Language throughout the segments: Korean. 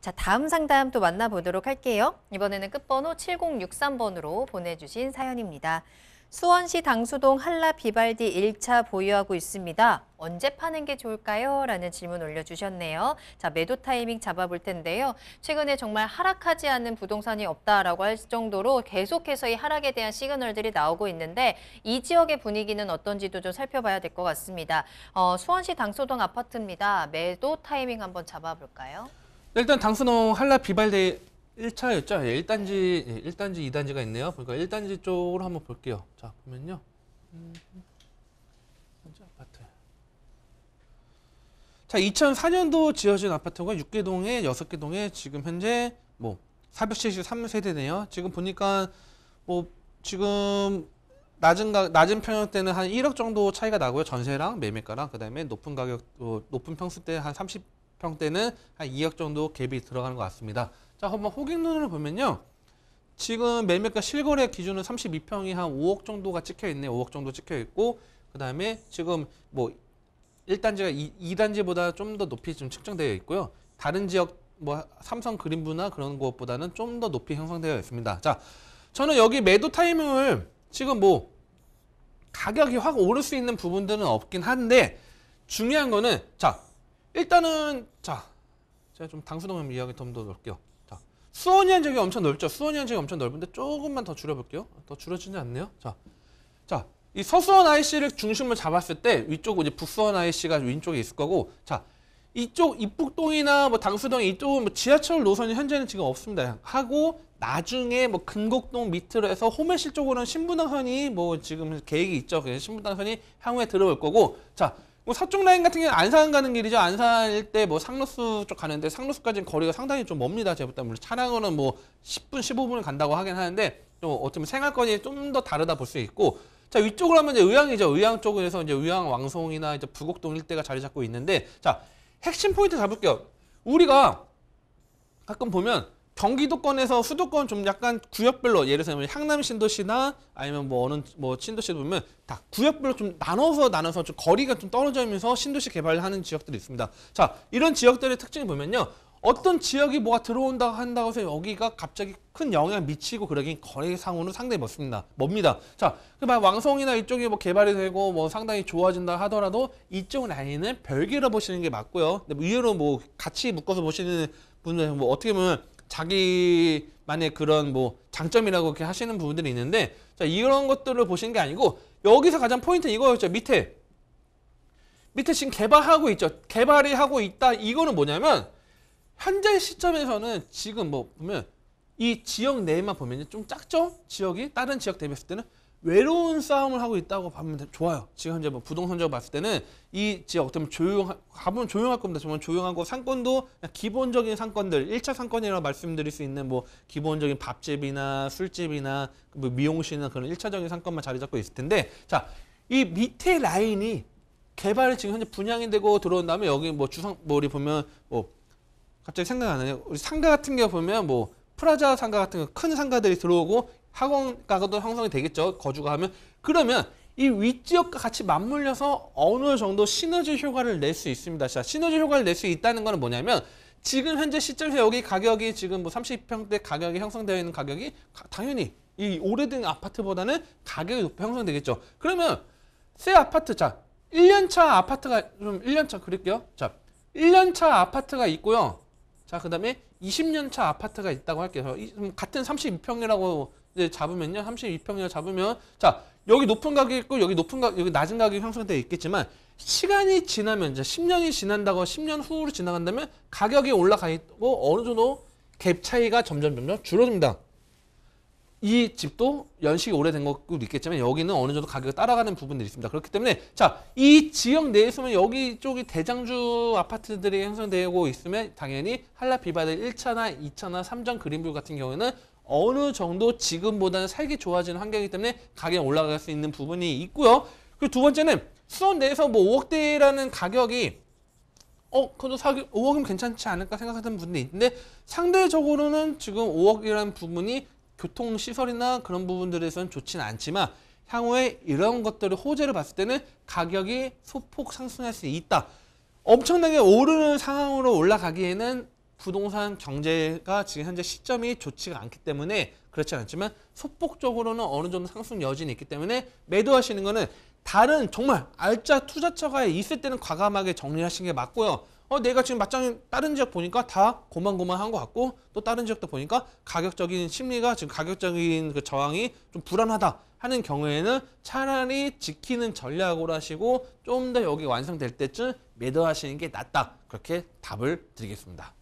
자, 다음 상담 또 만나보도록 할게요. 이번에는 끝번호 7063번으로 보내주신 사연입니다. 수원시 당수동 한라 비발디 1차 보유하고 있습니다. 언제 파는 게 좋을까요? 라는 질문 올려주셨네요. 자, 매도 타이밍 잡아볼 텐데요. 최근에 정말 하락하지 않는 부동산이 없다라고 할 정도로 계속해서 이 하락에 대한 시그널들이 나오고 있는데 이 지역의 분위기는 어떤지도 좀 살펴봐야 될 것 같습니다. 어, 수원시 당수동 아파트입니다. 매도 타이밍 한번 잡아볼까요? 일단 당수농 한라 비발대 1차였죠. 예, 1단지, 예, 1단지, 2단지가 있네요. 그러니까 1단지 쪽으로 한번 볼게요. 자, 보면요. 아파트. 자, 2004년도 지어진 아파트가 6개 동에 6개 동에 지금 현재 뭐 473세대네요. 지금 보니까 뭐 지금 낮은 가, 낮은 평형 때는 한 1억 정도 차이가 나고요. 전세랑 매매가랑 그다음에 높은 가격 어, 높은 평수 때한30 평대는 한 2억 정도 갭이 들어가는 것 같습니다. 자, 한번 호객눈으로 보면요. 지금 매매가 실거래 기준은 32평이 한 5억 정도가 찍혀 있네. 5억 정도 찍혀 있고 그다음에 지금 뭐 1단지가 2, 2단지보다 좀 더 높이 좀 측정되어 있고요. 다른 지역 뭐 삼성 그린부나 그런 것보다는 좀 더 높이 형성되어 있습니다. 자, 저는 여기 매도 타이밍을 지금 뭐 가격이 확 오를 수 있는 부분들은 없긴 한데 중요한 거는 자 일단은 자 제가 좀 당수동면 이야기 좀 더넣을게요자 수원이 한적이 엄청 넓죠. 수원이 한적이 엄청 넓은데 조금만 더 줄여볼게요. 더 줄어지지 않네요. 자, 자. 이 서수원 IC를 중심을 잡았을 때 위쪽은 이제 북수원 IC가 왼쪽에 있을 거고 자 이쪽 입북동이나 뭐 당수동 이쪽은 뭐 지하철 노선이 현재는 지금 없습니다. 하고 나중에 뭐 금곡동 밑으로 해서 호매실 쪽으로는 신분당선이 뭐 지금 계획이 있죠. 그래서 신분당선이 향후에 들어올 거고 자뭐 서쪽 라인 같은 경우는 안산 가는 길이죠. 안산일 때 뭐 상로수 쪽 가는데 상로수까지는 거리가 상당히 좀 멉니다. 제가 볼 때. 물론 차량으로는 뭐 10분, 15분을 간다고 하긴 하는데 좀 어쩌면 생활권이 좀 더 다르다 볼 수 있고 자 위쪽으로 하면 이제 의왕이죠. 의왕 쪽에서 이제 의왕 왕송이나 이제 부곡동 일대가 자리 잡고 있는데 자 핵심 포인트 잡을게요. 우리가 가끔 보면 경기도권에서 수도권 좀 약간 구역별로 예를 들면 향남 신도시나 아니면 뭐 어느 뭐 신도시 보면 다 구역별로 좀 나눠서 나눠서 좀 거리가 좀 떨어지면서 져 신도시 개발 하는 지역들이 있습니다. 자 이런 지역들의 특징을 보면요. 어떤 지역이 뭐가 들어온다 한다고 해서 여기가 갑자기 큰 영향 을 미치고 그러긴 거래상으로는 상당히 습니다 멉니다. 자, 그만 왕성이나 이쪽이 뭐 개발이 되고 뭐 상당히 좋아진다 하더라도 이쪽 라인은 별개로 보시는 게 맞고요. 근데 뭐 의외로 뭐 같이 묶어서 보시는 분들 뭐 어떻게 보면 자기만의 그런 뭐 장점이라고 이렇게 하시는 부분들이 있는데 자, 이런 것들을 보시는 게 아니고 여기서 가장 포인트 이거였죠. 밑에 밑에 지금 개발하고 있죠. 개발이 하고 있다. 이거는 뭐냐면 현재 시점에서는 지금 뭐 보면 이 지역 내에만 보면 좀 작죠? 지역이 다른 지역 대비했을 때는 외로운 싸움을 하고 있다고 보면 좋아요. 지금 현재 뭐 부동산적으로 봤을 때는 이 지역 어떻게 보면 조용한, 가보면 조용할 겁니다. 정말 조용하고 상권도 기본적인 상권들, 1차 상권이라고 말씀드릴 수 있는 뭐 기본적인 밥집이나 술집이나 뭐 미용실이나 그런 1차적인 상권만 자리 잡고 있을 텐데 자, 이 밑에 라인이 개발이 지금 현재 분양이 되고 들어온 다음에 여기 뭐 주상, 뭐 우리 보면 뭐 갑자기 생각나네요. 우리 상가 같은 경우 보면 뭐 프라자 상가 같은 그 큰 상가들이 들어오고 학원가도 형성이 되겠죠. 거주가 하면. 그러면 이 윗지역과 같이 맞물려서 어느 정도 시너지 효과를 낼 수 있습니다. 자, 시너지 효과를 낼 수 있다는 거는 뭐냐면 지금 현재 시점에서 여기 가격이 지금 뭐 30평대 가격이 형성되어 있는 가격이 가, 당연히 이 오래된 아파트보다는 가격이 높아 형성되겠죠. 그러면 새 아파트 자 1년차 아파트가 좀 1년차 그릴게요. 자 1년차 아파트가 있고요. 자그 다음에 20년 차 아파트가 있다고 할게요. 음, 같은 32평이라고 이제 잡으면요. 32평이라 잡으면 자, 여기 높은 가격 있고 여기 높은 가격, 여기 낮은 가격이 형성되어 있겠지만 시간이 지나면 이제 10년이 지난다고 10년 후로 지나간다면 가격이 올라가고 어느 정도 갭 차이가 점점 점점 줄어듭니다. 이 집도 연식이 오래된 것도 있겠지만 여기는 어느 정도 가격을 따라가는 부분들이 있습니다. 그렇기 때문에 자 이 지역 내에서는 여기 쪽이 대장주 아파트들이 형성되고 있으면 당연히 한라 비바델 1차나 2차나 3전 그린뷰 같은 경우에는 어느 정도 지금보다는 살기 좋아지는 환경이기 때문에 가격이 올라갈 수 있는 부분이 있고요. 그리고 두 번째는 수원 내에서 뭐 5억대라는 가격이 어, 그래도 사 5억이면 괜찮지 않을까 생각하는 분들이 있는데 상대적으로는 지금 5억이라는 부분이 교통시설이나 그런 부분들에선 좋지는 않지만 향후에 이런 것들을 호재를 봤을 때는 가격이 소폭 상승할 수 있다. 엄청나게 오르는 상황으로 올라가기에는 부동산 경제가 지금 현재 시점이 좋지가 않기 때문에 그렇지 않지만 소폭적으로는 어느 정도 상승 여진이 있기 때문에 매도하시는 거는 다른 정말 알짜 투자처가 있을 때는 과감하게 정리하시는 게 맞고요. 어, 내가 지금 맞짱 다른 지역 보니까 다 고만고만한 것 같고 또 다른 지역도 보니까 가격적인 심리가 지금 가격적인 그 저항이 좀 불안하다 하는 경우에는 차라리 지키는 전략으로 하시고 좀 더 여기 완성될 때쯤 매도하시는 게 낫다 그렇게 답을 드리겠습니다.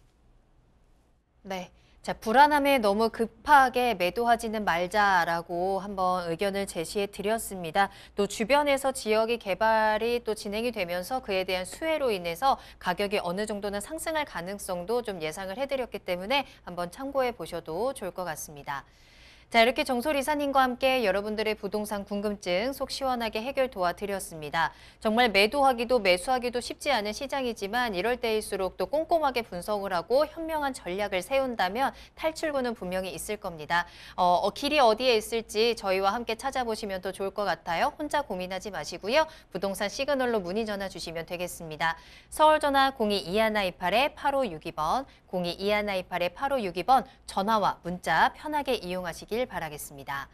네. 자, 불안함에 너무 급하게 매도하지는 말자라고 한번 의견을 제시해 드렸습니다. 또 주변에서 지역이 개발이 또 진행이 되면서 그에 대한 수혜로 인해서 가격이 어느 정도는 상승할 가능성도 좀 예상을 해드렸기 때문에 한번 참고해 보셔도 좋을 것 같습니다. 자, 이렇게 정솔 이사님과 함께 여러분들의 부동산 궁금증 속 시원하게 해결 도와드렸습니다. 정말 매도하기도 매수하기도 쉽지 않은 시장이지만 이럴 때일수록 또 꼼꼼하게 분석을 하고 현명한 전략을 세운다면 탈출구는 분명히 있을 겁니다. 어, 어 길이 어디에 있을지 저희와 함께 찾아보시면 더 좋을 것 같아요. 혼자 고민하지 마시고요. 부동산 시그널로 문의 전화 주시면 되겠습니다. 서울 전화 02-2128-8562번, 02-2128-8562번 전화와 문자 편하게 이용하시길 바라겠습니다.